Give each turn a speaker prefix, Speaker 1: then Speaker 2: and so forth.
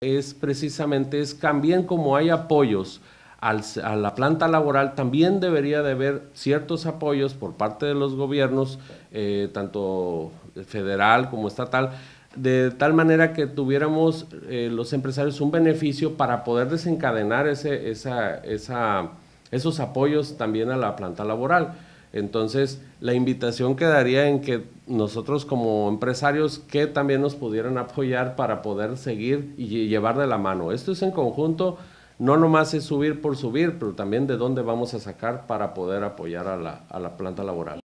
Speaker 1: es precisamente es también como hay apoyos a la planta laboral, también debería de haber ciertos apoyos por parte de los gobiernos, eh, tanto federal como estatal, de tal manera que tuviéramos eh, los empresarios un beneficio para poder desencadenar esos apoyos también a la planta laboral. Entonces, la invitación quedaría en que nosotros como empresarios que también nos pudieran apoyar para poder seguir y llevar de la mano. Esto es en conjunto, no nomás es subir por subir, pero también de dónde vamos a sacar para poder apoyar a la, a la planta laboral.